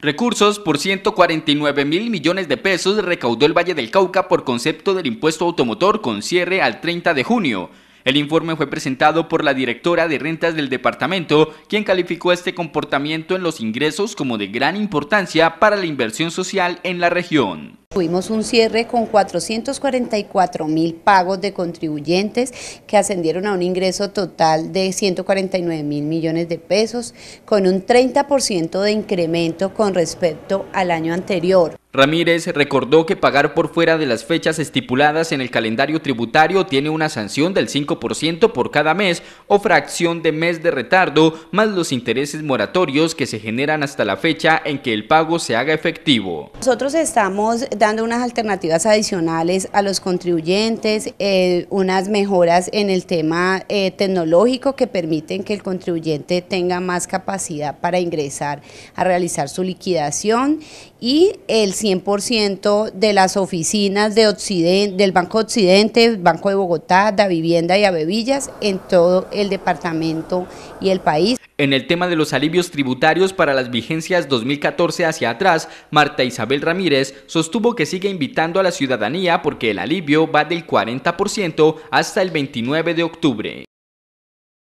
Recursos por 149 mil millones de pesos recaudó el Valle del Cauca por concepto del impuesto automotor con cierre al 30 de junio. El informe fue presentado por la directora de rentas del departamento, quien calificó este comportamiento en los ingresos como de gran importancia para la inversión social en la región. Tuvimos un cierre con 444 mil pagos de contribuyentes que ascendieron a un ingreso total de 149 mil millones de pesos, con un 30% de incremento con respecto al año anterior. Ramírez recordó que pagar por fuera de las fechas estipuladas en el calendario tributario tiene una sanción del 5% por cada mes o fracción de mes de retardo, más los intereses moratorios que se generan hasta la fecha en que el pago se haga efectivo. Nosotros estamos dando unas alternativas adicionales a los contribuyentes, eh, unas mejoras en el tema eh, tecnológico que permiten que el contribuyente tenga más capacidad para ingresar a realizar su liquidación y el 100% de las oficinas de Occidente, del Banco Occidente, Banco de Bogotá, Da Vivienda y Abevillas en todo el departamento y el país. En el tema de los alivios tributarios para las vigencias 2014 hacia atrás, Marta Isabel Ramírez sostuvo que sigue invitando a la ciudadanía porque el alivio va del 40% hasta el 29 de octubre.